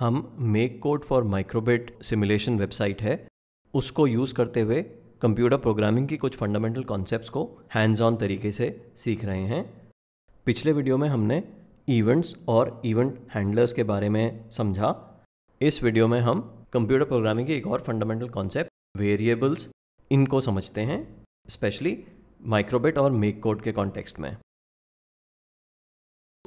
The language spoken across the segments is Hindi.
हम make code for microbit simulation website है उसको यूज़ करते हुए कंप्यूटर प्रोग्रामिंग की कुछ फंडामेंटल कॉन्सेप्ट्स को हैंड्स ऑन तरीके से सीख रहे हैं पिछले वीडियो में हमने इवेंट्स और इवेंट हैंडलर्स के बारे में समझा इस वीडियो में हम कंप्यूटर प्रोग्रामिंग के एक और फंडामेंटल कॉन्सेप्ट वेरिएबल्स इनको समझते हैं स्पेशली माइक्रोबिट और मेक कोड के कॉन्टेक्स्ट में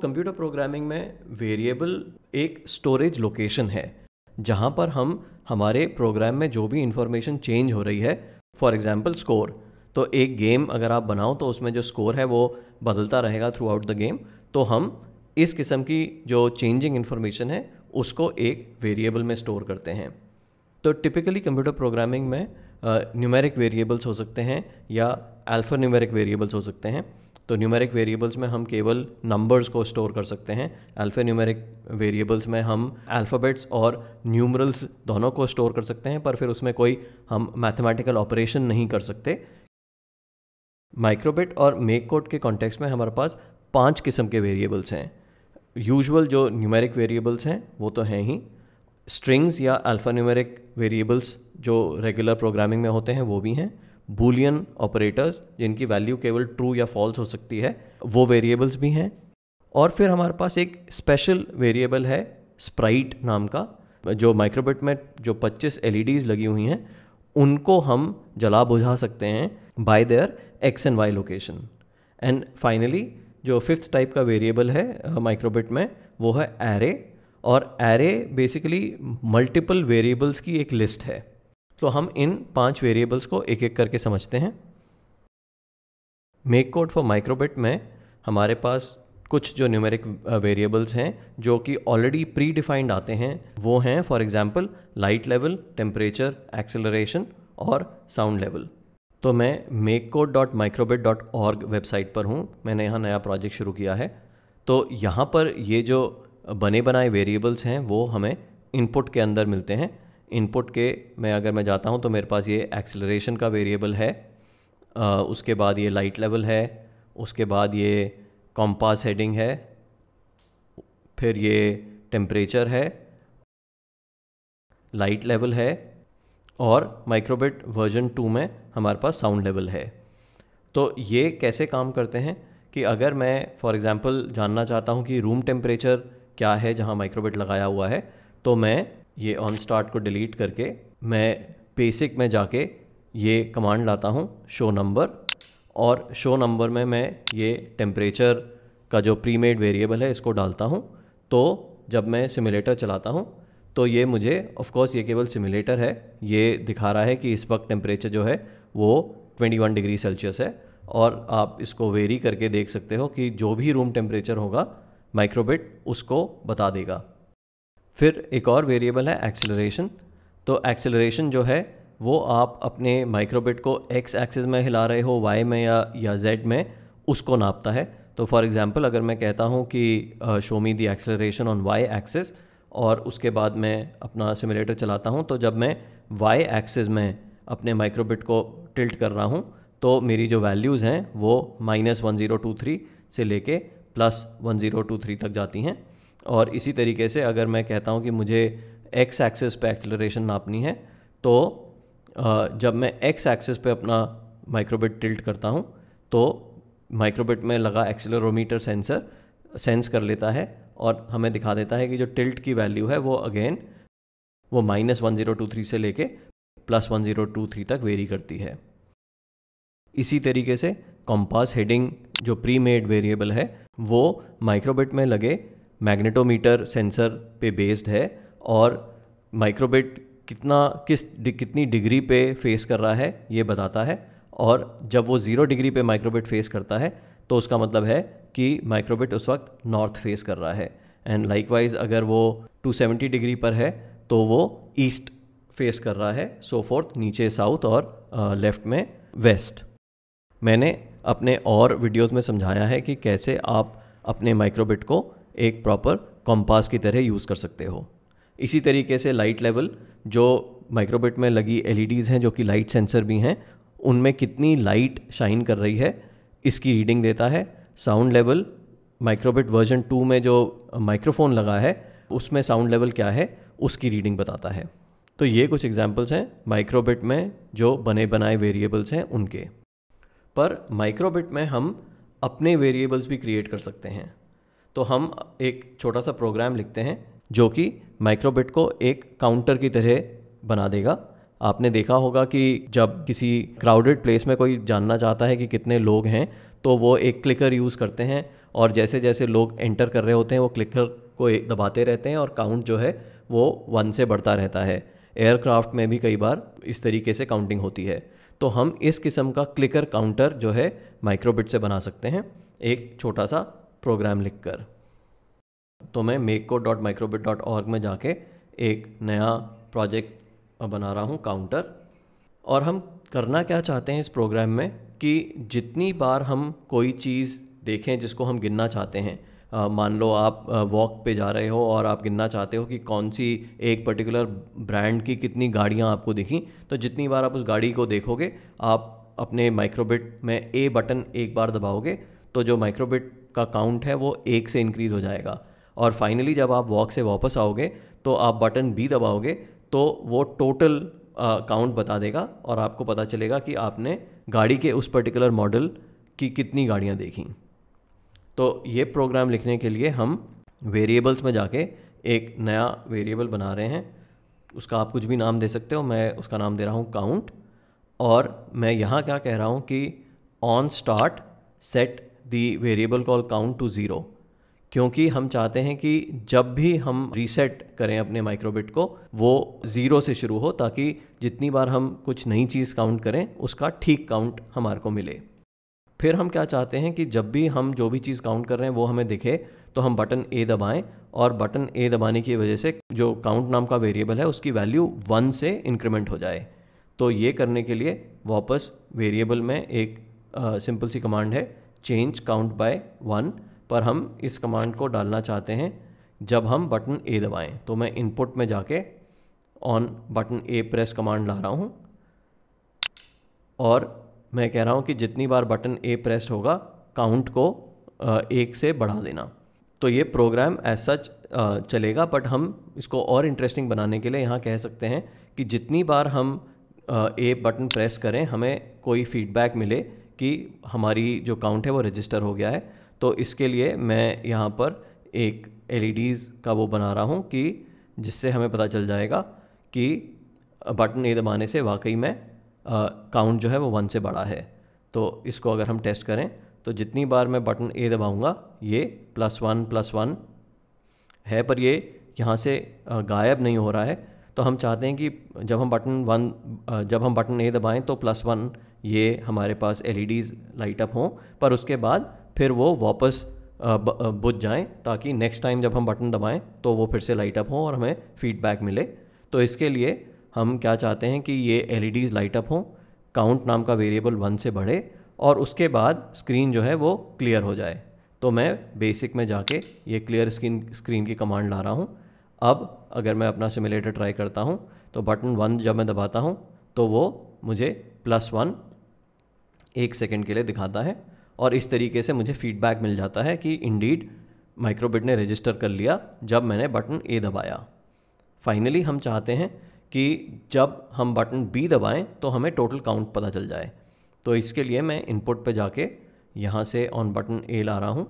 कंप्यूटर प्रोग्रामिंग में वेरिएबल एक स्टोरेज लोकेशन है जहाँ पर हम हमारे प्रोग्राम में जो भी इंफॉर्मेशन चेंज हो रही है फॉर एग्जाम्पल स्कोर तो एक गेम अगर आप बनाओ तो उसमें जो स्कोर है वो बदलता रहेगा थ्रू आउट द गेम तो हम इस किस्म की जो चेंजिंग इन्फॉर्मेशन है उसको एक वेरिएबल में स्टोर करते हैं तो टिपिकली कंप्यूटर प्रोग्रामिंग में न्यूमेरिक uh, वेरिएबल्स हो सकते हैं या अल्फ़ा न्यूमेरिक वेरिएबल्स हो सकते हैं तो न्यूमेरिक वेरिएबल्स में हम केवल नंबर्स को स्टोर कर सकते हैं अल्फ़ा न्यूमेरिक वेरिएबल्स में हम अल्फ़ाबेट्स और न्यूमरल्स दोनों को स्टोर कर सकते हैं पर फिर उसमें कोई हम मैथमेटिकल ऑपरेशन नहीं कर सकते माइक्रोबिट और मेक कोड के कॉन्टेक्स में हमारे पास पाँच किस्म के वेरिएबल्स हैं यूजुअल जो न्यूमेरिक वेरिएबल्स हैं वो तो हैं ही स्ट्रिंग्स या अल्फ़ा न्यूमेरिक वेरिएबल्स जो रेगुलर प्रोग्रामिंग में होते हैं वो भी हैं बूलियन ऑपरेटर्स जिनकी वैल्यू केवल ट्रू या फॉल्स हो सकती है वो वेरिएबल्स भी हैं और फिर हमारे पास एक स्पेशल वेरिएबल है स्प्राइट नाम का जो माइक्रोबिट में जो 25 एल e लगी हुई हैं उनको हम जला बुझा सकते हैं by their X and Y location and finally जो फिफ्थ टाइप का वेरिएबल है माइक्रोबिट में वो है एरे और एरे बेसिकली मल्टीपल वेरिएबल्स की एक लिस्ट है तो हम इन पांच वेरिएबल्स को एक एक करके समझते हैं मेक कोड फॉर माइक्रोबिट में हमारे पास कुछ जो न्यूमेरिक वेरिएबल्स हैं जो कि ऑलरेडी प्री डिफाइंड आते हैं वो हैं for example light level temperature acceleration और साउंड लेवल तो मैं make code dot microbit dot org website पर हूँ मैंने यहाँ नया प्रोजेक्ट शुरू किया है तो यहाँ पर ये जो बने बनाए वेरिएबल्स हैं वो हमें इनपुट के अंदर मिलते हैं इनपुट के मैं अगर मैं जाता हूँ तो मेरे पास ये एक्सलरेशन का वेरिएबल है उसके बाद ये लाइट लेवल है उसके बाद ये कॉम्पास हेडिंग है फिर ये टेम्परेचर है लाइट लेवल है और माइक्रोबिट वर्जन टू में हमारे पास साउंड लेवल है तो ये कैसे काम करते हैं कि अगर मैं फॉर एग्ज़ाम्पल जानना चाहता हूँ कि रूम टेम्परेचर क्या है जहाँ माइक्रोबिट लगाया हुआ है तो मैं ये ऑन स्टार्ट को डिलीट करके मैं बेसिक में जाके ये कमांड लाता हूँ शो नंबर और शो नंबर में मैं ये टेम्परेचर का जो प्री मेड वेरिएबल है इसको डालता हूँ तो जब मैं सिमुलेटर चलाता हूँ तो ये मुझे ऑफ कोर्स ये केवल सिमुलेटर है ये दिखा रहा है कि इस वक्त टेम्परेचर जो है वो 21 डिग्री सेल्सियस है और आप इसको वेरी करके देख सकते हो कि जो भी रूम टेम्परेचर होगा माइक्रोबिट उसको बता देगा फिर एक और वेरिएबल है एक्सेलरेशन तो एक्सेलरेशन जो है वो आप अपने माइक्रोबिट को एक्स एक्सिस में हिला रहे हो वाई में या या जेड में उसको नापता है तो फॉर एग्ज़ाम्पल अगर मैं कहता हूँ कि show me the acceleration on Y axis और उसके बाद मैं अपना सिमुलेटर चलाता हूँ तो जब मैं वाई एक्सिस में अपने माइक्रोबिट को टिल्ट कर रहा हूँ तो मेरी जो वैल्यूज़ हैं वो minus one zero two three से लेके plus one zero two three तक जाती हैं और इसी तरीके से अगर मैं कहता हूँ कि मुझे एक्स एक्सेस पे एक्सलरेशन नापनी है तो जब मैं एक्स एक्सेस पे अपना माइक्रोबिट टिल्ट करता हूँ तो माइक्रोबिट में लगा एक्सेलरोमीटर सेंसर सेंस कर लेता है और हमें दिखा देता है कि जो टिल्ट की वैल्यू है वो अगेन वो minus one zero two three से लेके plus one zero two three तक वेरी करती है इसी तरीके से कॉम्पास हेडिंग जो प्री मेड वेरिएबल है वो माइक्रोबिट में लगे मैग्नेटोमीटर सेंसर पे बेस्ड है और माइक्रोबिट कितना किस डि, कितनी डिग्री पे फेस कर रहा है ये बताता है और जब वो ज़ीरो डिग्री पे माइक्रोबिट फेस करता है तो उसका मतलब है कि माइक्रोबिट उस वक्त नॉर्थ फेस कर रहा है एंड लाइकवाइज अगर वो 270 डिग्री पर है तो वो ईस्ट फेस कर रहा है सो so फोर्थ नीचे साउथ और लेफ्ट में वेस्ट मैंने अपने और वीडियोस में समझाया है कि कैसे आप अपने माइक्रोबिट को एक प्रॉपर कॉम्पास की तरह यूज़ कर सकते हो इसी तरीके से लाइट लेवल जो माइक्रोबिट में लगी एल e हैं जो कि लाइट सेंसर भी हैं उनमें कितनी लाइट शाइन कर रही है इसकी रीडिंग देता है sound level microbit version two में जो माइक्रोफोन लगा है उसमें साउंड लेवल क्या है उसकी रीडिंग बताता है तो ये कुछ एग्जाम्पल्स हैं माइक्रोबिट में जो बने बनाए वेरिएबल्स हैं उनके पर माइक्रोबिट में हम अपने वेरिएबल्स भी क्रिएट कर सकते हैं तो हम एक छोटा सा प्रोग्राम लिखते हैं जो कि माइक्रोबिट को एक काउंटर की तरह बना देगा आपने देखा होगा कि जब किसी क्राउडेड प्लेस में कोई जानना चाहता है कि कितने लोग हैं तो वो एक क्लिकर यूज़ करते हैं और जैसे जैसे लोग एंटर कर रहे होते हैं वो क्लिकर को दबाते रहते हैं और काउंट जो है वो वन से बढ़ता रहता है एयरक्राफ्ट में भी कई बार इस तरीके से काउंटिंग होती है तो हम इस किस्म का क्लिकर काउंटर जो है माइक्रोबिट से बना सकते हैं एक छोटा सा प्रोग्राम लिखकर तो मैं make co dot microbit dot org में जाके एक नया प्रोजेक्ट बना रहा हूँ काउंटर और हम करना क्या चाहते हैं इस प्रोग्राम में कि जितनी बार हम कोई चीज़ देखें जिसको हम गिनना चाहते हैं मान लो आप वॉक पे जा रहे हो और आप गिनना चाहते हो कि कौन सी एक पर्टिकुलर ब्रांड की कितनी गाड़ियाँ आपको दिखीं तो जितनी बार आप उस गाड़ी को देखोगे आप अपने माइक्रोबिट में ए बटन एक बार दबाओगे तो जो माइक्रोबिट का काउंट है वो एक से इंक्रीज़ हो जाएगा और फाइनली जब आप वॉक से वापस आओगे तो आप बटन बी दबाओगे तो वो टोटल काउंट बता देगा और आपको पता चलेगा कि आपने गाड़ी के उस पर्टिकुलर मॉडल की कितनी गाड़ियाँ देखी तो ये प्रोग्राम लिखने के लिए हम वेरिएबल्स में जाके एक नया वेरिएबल बना रहे हैं उसका आप कुछ भी नाम दे सकते हो मैं उसका नाम दे रहा हूँ काउंट और मैं यहाँ क्या कह रहा हूँ कि on start set the variable call count to zero क्योंकि हम चाहते हैं कि जब भी हम रीसेट करें अपने माइक्रोबिट को वो ज़ीरो से शुरू हो ताकि जितनी बार हम कुछ नई चीज़ काउंट करें उसका ठीक काउंट हमारे को मिले फिर हम क्या चाहते हैं कि जब भी हम जो भी चीज़ काउंट कर रहे हैं वो हमें दिखे तो हम बटन ए दबाएं और बटन ए दबाने की वजह से जो काउंट नाम का वेरिएबल है उसकी वैल्यू वन से इंक्रीमेंट हो जाए तो ये करने के लिए वापस वेरिएबल में एक सिंपल सी कमांड है चेंज काउंट बाय वन पर हम इस कमांड को डालना चाहते हैं जब हम बटन ए दबाएं तो मैं इनपुट में जाके on button A press command ला रहा हूँ और मैं कह रहा हूँ कि जितनी बार बटन ए प्रेस होगा काउंट को एक से बढ़ा देना तो ये प्रोग्राम एज सच चलेगा बट हम इसको और इंटरेस्टिंग बनाने के लिए यहाँ कह सकते हैं कि जितनी बार हम ए बटन प्रेस करें हमें कोई फीडबैक मिले कि हमारी जो काउंट है वो रजिस्टर हो गया है तो इसके लिए मैं यहाँ पर एक एल e का वो बना रहा हूँ कि जिससे हमें पता चल जाएगा कि बटन ए दबाने से वाकई में काउंट जो है वो वन से बड़ा है तो इसको अगर हम टेस्ट करें तो जितनी बार मैं बटन ए दबाऊंगा ये प्लस वन प्लस वन है पर ये यहाँ से गायब नहीं हो रहा है तो हम चाहते हैं कि जब हम बटन वन जब हम बटन ए दबाएं तो प्लस वन ये हमारे पास एल ई लाइट अप हों पर उसके बाद फिर वो वापस बुझ जाएं ताकि नेक्स्ट टाइम जब हम बटन दबाएं तो वो फिर से लाइट अप हों और हमें फीडबैक मिले तो इसके लिए हम क्या चाहते हैं कि ये एल ई लाइट अप हों काउंट नाम का वेरिएबल वन से बढ़े और उसके बाद स्क्रीन जो है वो क्लियर हो जाए तो मैं बेसिक में जाके ये क्लियर स्क्रीन स्क्रीन की कमांड ला रहा हूँ अब अगर मैं अपना सिमुलेटर ट्राई करता हूँ तो बटन वन जब मैं दबाता हूँ तो वो मुझे प्लस वन एक सेकेंड के लिए दिखाता है और इस तरीके से मुझे फीडबैक मिल जाता है कि इंडीड माइक्रोबिट ने रजिस्टर कर लिया जब मैंने बटन ए दबाया फाइनली हम चाहते हैं कि जब हम बटन बी दबाएं तो हमें टोटल काउंट पता चल जाए तो इसके लिए मैं इनपुट पे जाके यहाँ से ऑन बटन ए ला रहा हूँ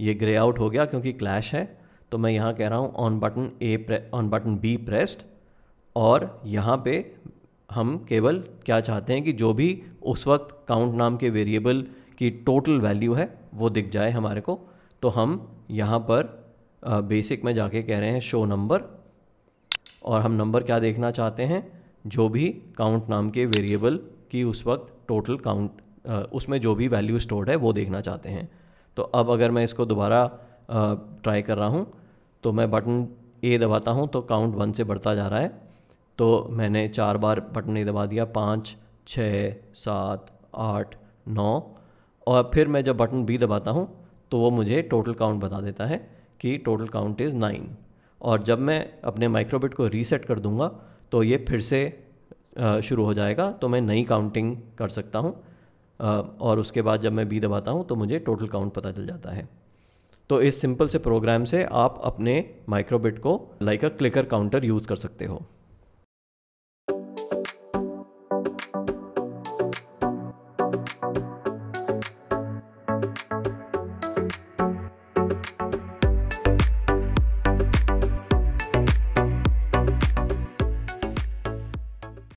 ये ग्रे आउट हो गया क्योंकि क्लैश है तो मैं यहाँ कह रहा हूँ on button A on button B pressed और यहाँ पे हम केवल क्या चाहते हैं कि जो भी उस वक्त काउंट नाम के वेरिएबल की टोटल वैल्यू है वो दिख जाए हमारे को तो हम यहाँ पर बेसिक में जाके कह रहे हैं शो नंबर और हम नंबर क्या देखना चाहते हैं जो भी काउंट नाम के वेरिएबल की उस वक्त टोटल काउंट उसमें जो भी वैल्यू स्टोर्ड है वो देखना चाहते हैं तो अब अगर मैं इसको दोबारा ट्राई कर रहा हूँ तो मैं बटन ए दबाता हूँ तो काउंट वन से बढ़ता जा रहा है तो मैंने चार बार बटन नहीं दबा दिया पाँच छः सात आठ नौ और फिर मैं जब बटन बी दबाता हूँ तो वो मुझे टोटल काउंट बता देता है कि टोटल काउंट इज़ नाइन और जब मैं अपने माइक्रोबिट को रीसेट कर दूँगा तो ये फिर से शुरू हो जाएगा तो मैं नई काउंटिंग कर सकता हूँ और उसके बाद जब मैं बी दबाता हूँ तो मुझे टोटल काउंट पता चल जाता है तो इस सिंपल से प्रोग्राम से आप अपने माइक्रोबिट को like a clicker counter use कर सकते हो